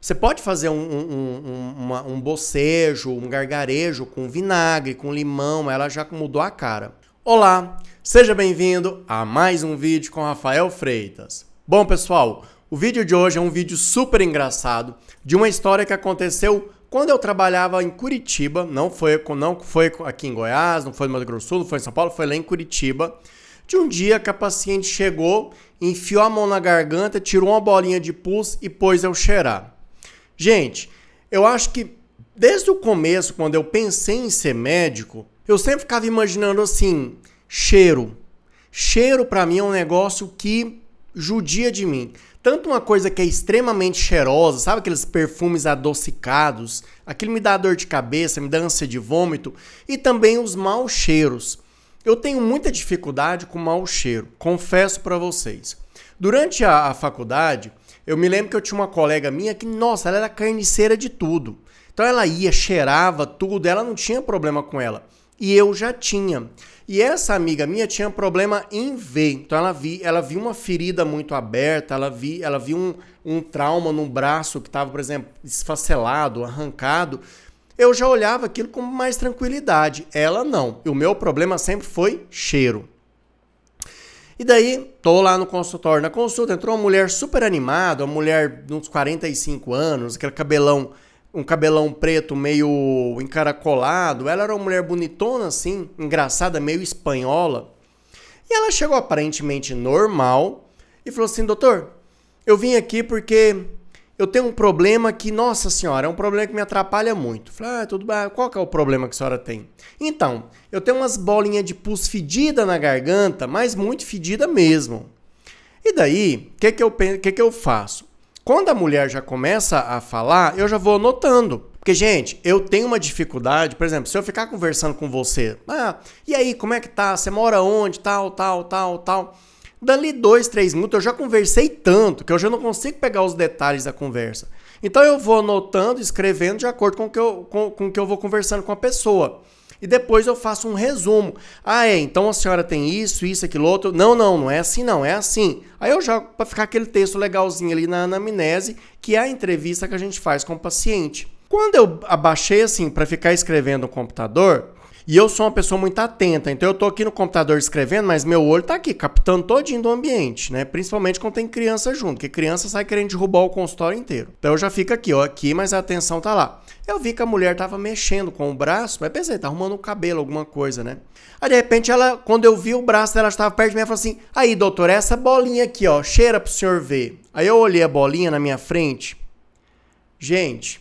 Você pode fazer um, um, um, uma, um bocejo, um gargarejo com vinagre, com limão, ela já mudou a cara. Olá, seja bem-vindo a mais um vídeo com Rafael Freitas. Bom, pessoal, o vídeo de hoje é um vídeo super engraçado de uma história que aconteceu quando eu trabalhava em Curitiba, não foi, não foi aqui em Goiás, não foi no Mato Grosso Sul, não foi em São Paulo, foi lá em Curitiba de um dia que a paciente chegou, enfiou a mão na garganta, tirou uma bolinha de pus e pôs eu cheirar. Gente, eu acho que desde o começo, quando eu pensei em ser médico, eu sempre ficava imaginando assim: cheiro. Cheiro para mim é um negócio que judia de mim. Tanto uma coisa que é extremamente cheirosa, sabe aqueles perfumes adocicados, aquilo me dá dor de cabeça, me dá ânsia de vômito, e também os maus cheiros. Eu tenho muita dificuldade com mau cheiro, confesso para vocês. Durante a, a faculdade, eu me lembro que eu tinha uma colega minha que, nossa, ela era carniceira de tudo. Então ela ia, cheirava tudo, ela não tinha problema com ela. E eu já tinha. E essa amiga minha tinha problema em ver. Então ela vi, ela viu uma ferida muito aberta, ela viu ela vi um, um trauma no braço que estava, por exemplo, esfacelado, arrancado. Eu já olhava aquilo com mais tranquilidade. Ela não. E o meu problema sempre foi cheiro. E daí, tô lá no consultório, na consulta, entrou uma mulher super animada, uma mulher de uns 45 anos, aquele cabelão, um cabelão preto meio encaracolado. Ela era uma mulher bonitona assim, engraçada, meio espanhola. E ela chegou aparentemente normal e falou assim: "Doutor, eu vim aqui porque eu tenho um problema que, nossa senhora, é um problema que me atrapalha muito. Falei, ah, tudo bem, qual que é o problema que a senhora tem? Então, eu tenho umas bolinhas de pus fedida na garganta, mas muito fedida mesmo. E daí, o que que eu, que que eu faço? Quando a mulher já começa a falar, eu já vou anotando. Porque, gente, eu tenho uma dificuldade, por exemplo, se eu ficar conversando com você, ah, e aí, como é que tá? Você mora onde? Tal, tal, tal, tal. Dali dois, três minutos eu já conversei tanto que eu já não consigo pegar os detalhes da conversa. Então eu vou anotando, escrevendo de acordo com o que eu, com, com que eu vou conversando com a pessoa. E depois eu faço um resumo. Ah, é, então a senhora tem isso, isso, aquilo outro. Não, não, não é assim, não, é assim. Aí eu jogo para ficar aquele texto legalzinho ali na anamnese, que é a entrevista que a gente faz com o paciente. Quando eu abaixei assim para ficar escrevendo no computador, e eu sou uma pessoa muito atenta, então eu tô aqui no computador escrevendo, mas meu olho tá aqui, captando todinho do ambiente, né? Principalmente quando tem criança junto, porque criança sai querendo derrubar o consultório inteiro. Então eu já fico aqui, ó, aqui, mas a atenção tá lá. Eu vi que a mulher tava mexendo com o braço, mas pensei, tá arrumando o um cabelo, alguma coisa, né? Aí de repente ela, quando eu vi o braço dela, estava perto de mim, ela falou assim: "Aí, doutor, essa bolinha aqui, ó, cheira pro senhor ver". Aí eu olhei a bolinha na minha frente. Gente,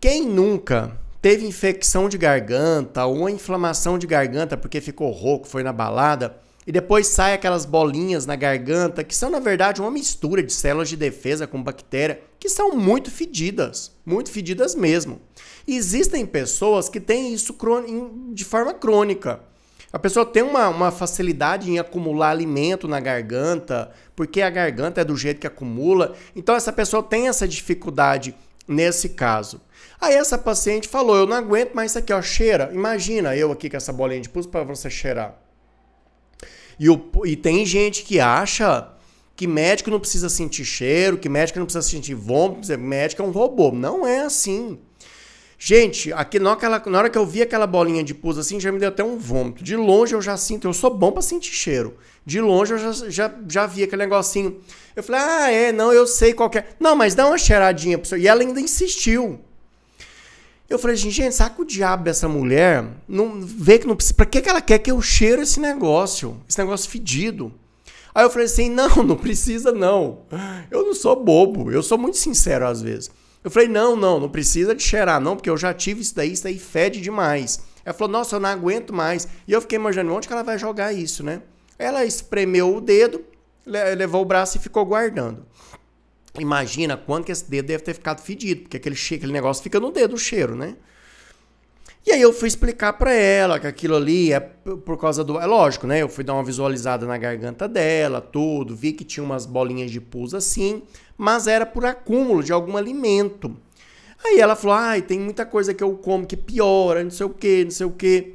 quem nunca teve infecção de garganta ou uma inflamação de garganta porque ficou rouco, foi na balada, e depois sai aquelas bolinhas na garganta que são na verdade uma mistura de células de defesa com bactéria que são muito fedidas, muito fedidas mesmo. E existem pessoas que têm isso de forma crônica. A pessoa tem uma, uma facilidade em acumular alimento na garganta, porque a garganta é do jeito que acumula. Então, essa pessoa tem essa dificuldade nesse caso. Aí essa paciente falou: Eu não aguento mais isso aqui, ó, cheira. Imagina eu aqui com essa bolinha de pus para você cheirar. E, o, e tem gente que acha que médico não precisa sentir cheiro, que médico não precisa sentir vômito, médico é um robô. Não é assim. Gente, aqui na hora que eu vi aquela bolinha de pus assim, já me deu até um vômito. De longe eu já sinto, eu sou bom para sentir cheiro. De longe eu já, já, já vi aquele negocinho. Eu falei, ah, é, não, eu sei qual é. Não, mas dá uma cheiradinha pro senhor. E ela ainda insistiu. Eu falei assim, gente, saca o diabo essa mulher. Não, vê que não precisa. Pra que, que ela quer que eu cheiro esse negócio? Esse negócio fedido. Aí eu falei assim, não, não precisa não. Eu não sou bobo, eu sou muito sincero às vezes. Eu falei, não, não, não precisa de cheirar, não, porque eu já tive isso daí, isso daí fede demais. Ela falou, nossa, eu não aguento mais. E eu fiquei imaginando onde que ela vai jogar isso, né? Ela espremeu o dedo, levou o braço e ficou guardando. Imagina quanto que esse dedo deve ter ficado fedido, porque aquele, cheiro, aquele negócio fica no dedo, o cheiro, né? E aí eu fui explicar para ela que aquilo ali é por causa do. É lógico, né? Eu fui dar uma visualizada na garganta dela, tudo, vi que tinha umas bolinhas de pus assim, mas era por acúmulo de algum alimento. Aí ela falou: ai, tem muita coisa que eu como que piora, não sei o quê, não sei o quê.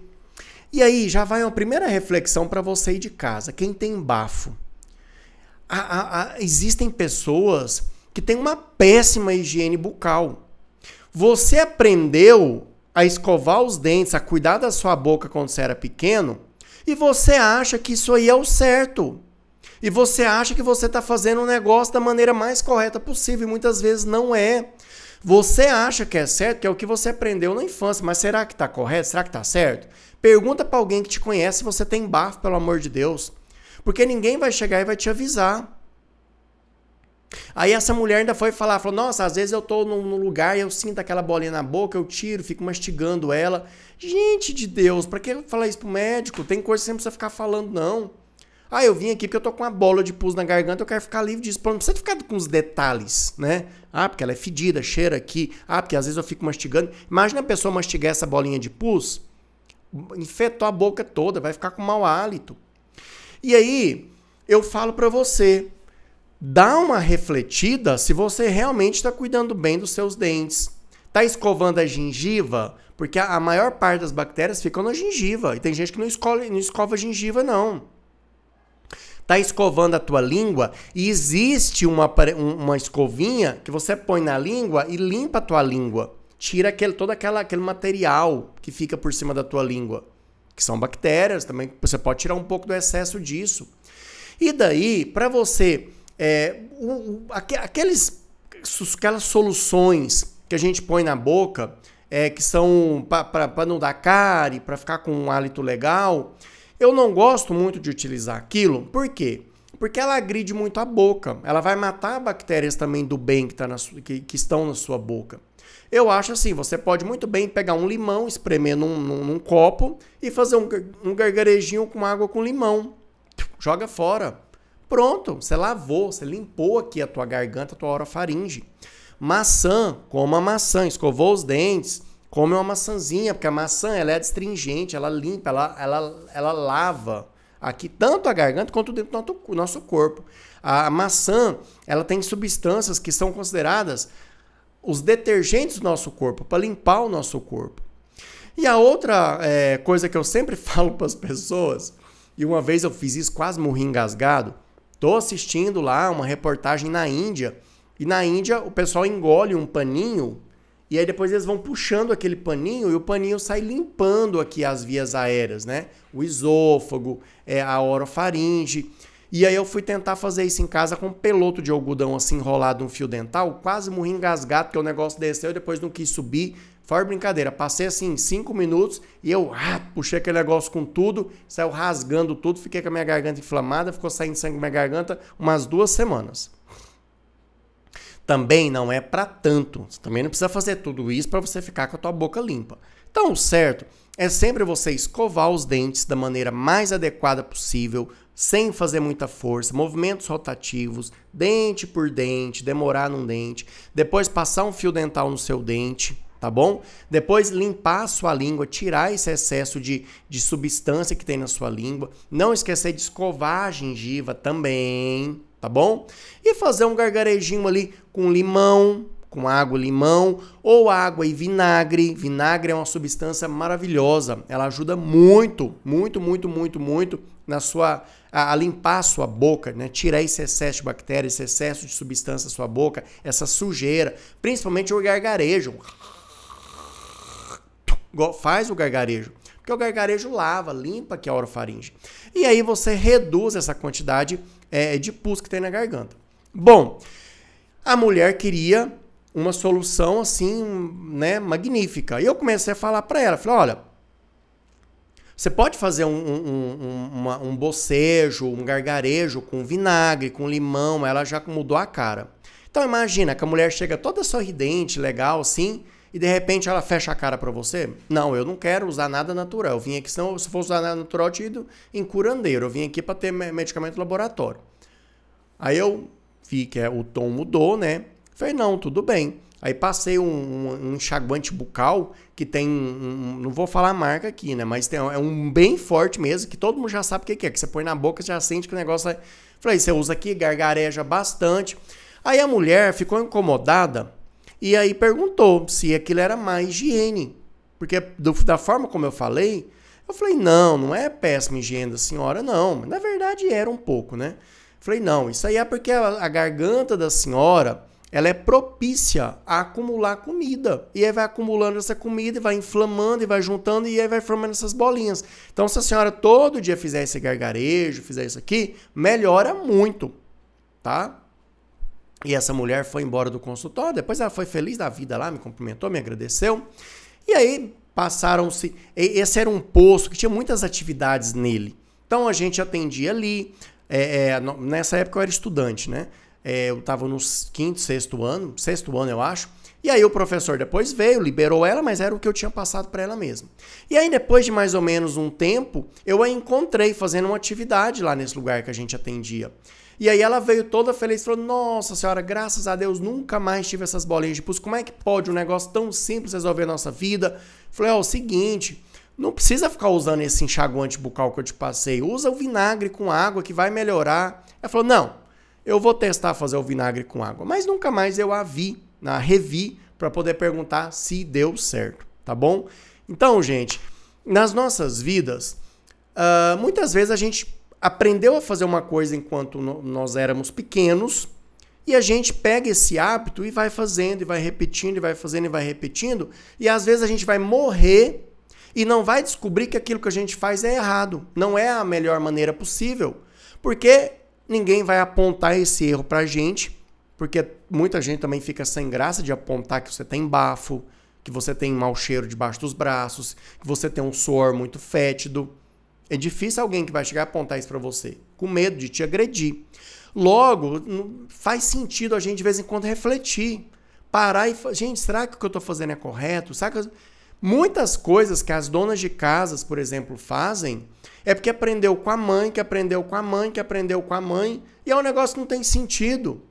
E aí já vai uma primeira reflexão para você aí de casa, quem tem bafo. A, a, a, existem pessoas que têm uma péssima higiene bucal. Você aprendeu a escovar os dentes, a cuidar da sua boca quando você era pequeno, e você acha que isso aí é o certo. E você acha que você está fazendo um negócio da maneira mais correta possível, e muitas vezes não é. Você acha que é certo, que é o que você aprendeu na infância, mas será que está correto? Será que está certo? Pergunta para alguém que te conhece se você tem bafo, pelo amor de Deus. Porque ninguém vai chegar e vai te avisar. Aí essa mulher ainda foi falar, falou, nossa, às vezes eu tô num, num lugar e eu sinto aquela bolinha na boca, eu tiro, fico mastigando ela. Gente de Deus, pra que falar isso pro médico? Tem coisa que você não precisa ficar falando, não. Ah, eu vim aqui porque eu tô com uma bola de pus na garganta, eu quero ficar livre disso. Não precisa ficar com os detalhes, né? Ah, porque ela é fedida, cheira aqui. Ah, porque às vezes eu fico mastigando. Imagina a pessoa mastigar essa bolinha de pus, infetou a boca toda, vai ficar com mau hálito. E aí, eu falo para você, dá uma refletida se você realmente está cuidando bem dos seus dentes. está escovando a gengiva? Porque a maior parte das bactérias ficam na gengiva. E tem gente que não, escolhe, não escova a gengiva, não. está escovando a tua língua e existe uma, uma escovinha que você põe na língua e limpa a tua língua. Tira aquele, todo aquela, aquele material que fica por cima da tua língua. Que são bactérias também. Você pode tirar um pouco do excesso disso. E daí, para você é, aqueles, aquelas soluções que a gente põe na boca, é, que são para não dar cárie, para ficar com um hálito legal, eu não gosto muito de utilizar aquilo. Por quê? Porque ela agride muito a boca. Ela vai matar bactérias também do bem que, tá na, que, que estão na sua boca. Eu acho assim, você pode muito bem pegar um limão, espremer num, num, num copo e fazer um, um gargarejinho com água com limão. Joga fora. Pronto, você lavou, você limpou aqui a tua garganta, a tua orofaringe. Maçã, coma maçã, escovou os dentes, come uma maçãzinha, porque a maçã ela é astringente, ela limpa, ela, ela, ela lava aqui tanto a garganta quanto dentro do nosso corpo. A maçã, ela tem substâncias que são consideradas os detergentes do nosso corpo, para limpar o nosso corpo. E a outra é, coisa que eu sempre falo para as pessoas, e uma vez eu fiz isso, quase morri engasgado, Tô assistindo lá uma reportagem na Índia. E na Índia o pessoal engole um paninho e aí depois eles vão puxando aquele paninho e o paninho sai limpando aqui as vias aéreas, né? O esôfago, é, a orofaringe. E aí eu fui tentar fazer isso em casa com um peloto de algodão assim enrolado no fio dental, quase morri engasgado, porque o negócio desceu e depois não quis subir, Fora brincadeira, passei assim 5 minutos e eu ah, puxei aquele negócio com tudo, saiu rasgando tudo, fiquei com a minha garganta inflamada, ficou saindo sangue da minha garganta umas duas semanas. Também não é para tanto. Você também não precisa fazer tudo isso para você ficar com a tua boca limpa. Então, o certo é sempre você escovar os dentes da maneira mais adequada possível, sem fazer muita força, movimentos rotativos, dente por dente, demorar num dente, depois passar um fio dental no seu dente tá bom? Depois limpar a sua língua, tirar esse excesso de, de substância que tem na sua língua. Não esquecer de escovar a gengiva também, tá bom? E fazer um gargarejinho ali com limão, com água, limão ou água e vinagre. Vinagre é uma substância maravilhosa. Ela ajuda muito, muito, muito, muito, muito na sua a, a limpar a sua boca, né? Tirar esse excesso de bactérias, esse excesso de substância da sua boca, essa sujeira, principalmente o gargarejo faz o gargarejo. Porque o gargarejo lava, limpa que a orofaringe. E aí você reduz essa quantidade é, de pus que tem na garganta. Bom, a mulher queria uma solução assim, né, magnífica. E eu comecei a falar para ela, falei, olha, você pode fazer um, um, um, uma, um, bocejo, um gargarejo com vinagre, com limão, ela já mudou a cara. Então imagina que a mulher chega toda sorridente, legal, assim, e de repente ela fecha a cara para você? Não, eu não quero usar nada natural. Eu vim aqui, senão, se fosse usar nada natural, eu tinha ido em curandeiro. Eu vim aqui para ter medicamento laboratório. Aí eu vi que é, o tom mudou, né? Falei, não, tudo bem. Aí passei um, um, enxaguante bucal que tem. Um, não vou falar a marca aqui, né? Mas tem, é um bem forte mesmo, que todo mundo já sabe o que é. Que você põe na boca, já sente que o negócio é. Falei, você usa aqui, gargareja bastante. Aí a mulher ficou incomodada e aí perguntou se aquilo era mais higiene. Porque do, da forma como eu falei, eu falei, não, não é péssima higiene da senhora, não. Na verdade era um pouco, né? Falei, não, isso aí é porque a, a garganta da senhora, ela é propícia a acumular comida. E aí vai acumulando essa comida, e vai inflamando, e vai juntando, e aí vai formando essas bolinhas. Então, se a senhora todo dia fizer esse gargarejo, fizer isso aqui, melhora muito, tá? E essa mulher foi embora do consultório, depois ela foi feliz da vida lá, me cumprimentou, me agradeceu. E aí passaram-se. Esse era um posto que tinha muitas atividades nele. Então a gente atendia ali. É, é, nessa época eu era estudante, né? É, eu estava no quinto, sexto ano, sexto ano eu acho. E aí o professor depois veio, liberou ela, mas era o que eu tinha passado para ela mesma. E aí depois de mais ou menos um tempo, eu a encontrei fazendo uma atividade lá nesse lugar que a gente atendia. E aí ela veio toda feliz, e falou: Nossa senhora, graças a Deus nunca mais tive essas bolinhas de pus. Como é que pode um negócio tão simples resolver a nossa vida? Falei: Ó, oh, o seguinte. Não precisa ficar usando esse enxaguante bucal que eu te passei. Usa o vinagre com água que vai melhorar. Ela falou: Não, eu vou testar fazer o vinagre com água. Mas nunca mais eu a vi, na revi, para poder perguntar se deu certo, tá bom? Então, gente, nas nossas vidas, uh, muitas vezes a gente aprendeu a fazer uma coisa enquanto nós éramos pequenos, e a gente pega esse hábito e vai fazendo, e vai repetindo, e vai fazendo, e vai repetindo, e às vezes a gente vai morrer e não vai descobrir que aquilo que a gente faz é errado, não é a melhor maneira possível, porque ninguém vai apontar esse erro pra gente, porque muita gente também fica sem graça de apontar que você tem bafo, que você tem mau cheiro debaixo dos braços, que você tem um suor muito fétido. É difícil alguém que vai chegar e apontar isso para você, com medo de te agredir. Logo, faz sentido a gente de vez em quando refletir, parar e, gente, será que o que eu estou fazendo é correto? Será eu... Muitas coisas que as donas de casas, por exemplo, fazem é porque aprendeu com a mãe, que aprendeu com a mãe, que aprendeu com a mãe, e é um negócio que não tem sentido.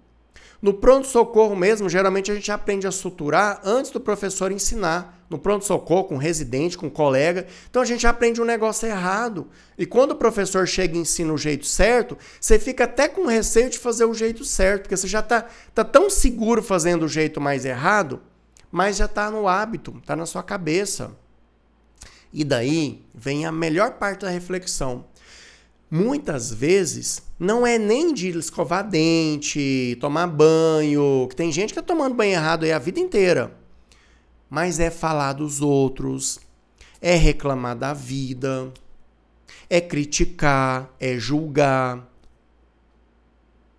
No pronto-socorro mesmo, geralmente a gente aprende a suturar antes do professor ensinar. No pronto-socorro, com um residente, com um colega. Então a gente aprende um negócio errado. E quando o professor chega e ensina o jeito certo, você fica até com receio de fazer o jeito certo, porque você já está tá tão seguro fazendo o jeito mais errado, mas já está no hábito, está na sua cabeça. E daí vem a melhor parte da reflexão muitas vezes não é nem de escovar dente, tomar banho, que tem gente que tá tomando banho errado aí a vida inteira. Mas é falar dos outros, é reclamar da vida, é criticar, é julgar,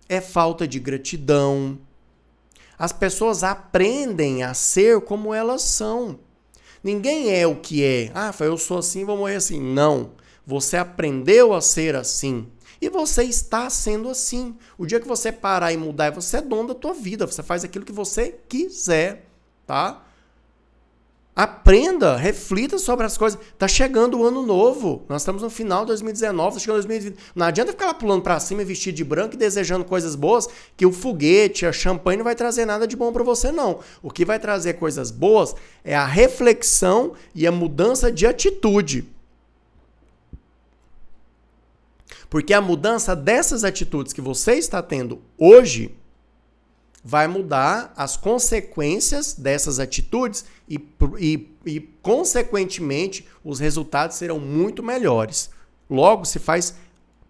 é falta de gratidão. As pessoas aprendem a ser como elas são. Ninguém é o que é. Ah, eu sou assim, vou morrer assim. Não. Você aprendeu a ser assim. E você está sendo assim. O dia que você parar e mudar, você é dono da tua vida. Você faz aquilo que você quiser, tá? Aprenda, reflita sobre as coisas. Tá chegando o ano novo. Nós estamos no final de 2019, tá chegando 2020. Não adianta ficar lá pulando para cima, vestido de branco e desejando coisas boas, que o foguete, a champanhe não vai trazer nada de bom para você não. O que vai trazer coisas boas é a reflexão e a mudança de atitude. Porque a mudança dessas atitudes que você está tendo hoje vai mudar as consequências dessas atitudes e, e, e consequentemente, os resultados serão muito melhores. Logo, se faz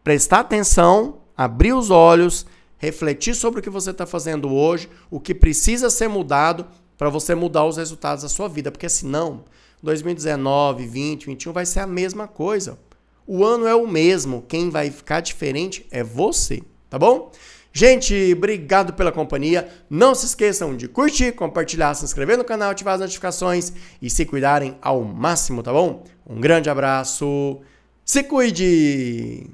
prestar atenção, abrir os olhos, refletir sobre o que você está fazendo hoje, o que precisa ser mudado para você mudar os resultados da sua vida, porque senão 2019, 2020, 2021 vai ser a mesma coisa. O ano é o mesmo, quem vai ficar diferente é você, tá bom? Gente, obrigado pela companhia. Não se esqueçam de curtir, compartilhar, se inscrever no canal, ativar as notificações e se cuidarem ao máximo, tá bom? Um grande abraço. Se cuide!